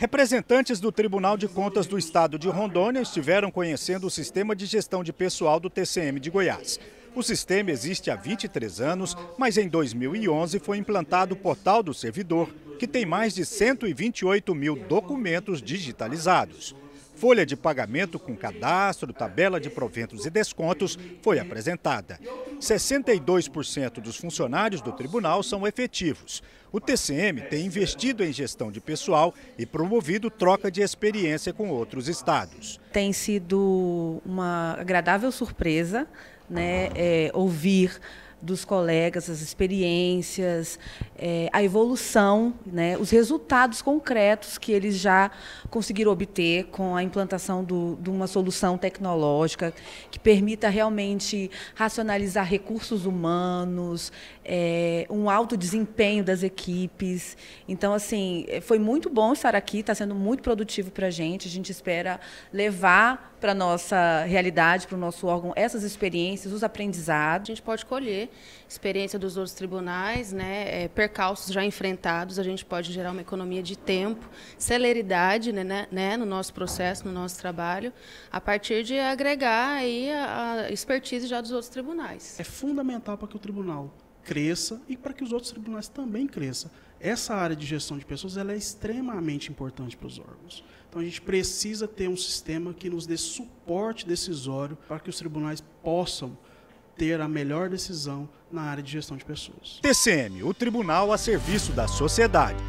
Representantes do Tribunal de Contas do Estado de Rondônia estiveram conhecendo o sistema de gestão de pessoal do TCM de Goiás. O sistema existe há 23 anos, mas em 2011 foi implantado o portal do servidor, que tem mais de 128 mil documentos digitalizados. Folha de pagamento com cadastro, tabela de proventos e descontos foi apresentada. 62% dos funcionários do tribunal são efetivos. O TCM tem investido em gestão de pessoal e promovido troca de experiência com outros estados. Tem sido uma agradável surpresa né, é, ouvir dos colegas, as experiências, é, a evolução, né, os resultados concretos que eles já conseguiram obter com a implantação do, de uma solução tecnológica que permita realmente racionalizar recursos humanos, é, um alto desempenho das equipes. Então, assim, é, foi muito bom estar aqui, está sendo muito produtivo para a gente. A gente espera levar para a nossa realidade, para o nosso órgão, essas experiências, os aprendizados. A gente pode colher experiência dos outros tribunais, né, é, percalços já enfrentados, a gente pode gerar uma economia de tempo, celeridade né, né, né, no nosso processo, no nosso trabalho, a partir de agregar aí a, a expertise já dos outros tribunais. É fundamental para que o tribunal cresça e para que os outros tribunais também cresçam. Essa área de gestão de pessoas ela é extremamente importante para os órgãos. Então a gente precisa ter um sistema que nos dê suporte decisório para que os tribunais possam ter a melhor decisão na área de gestão de pessoas. TCM, o tribunal a serviço da sociedade.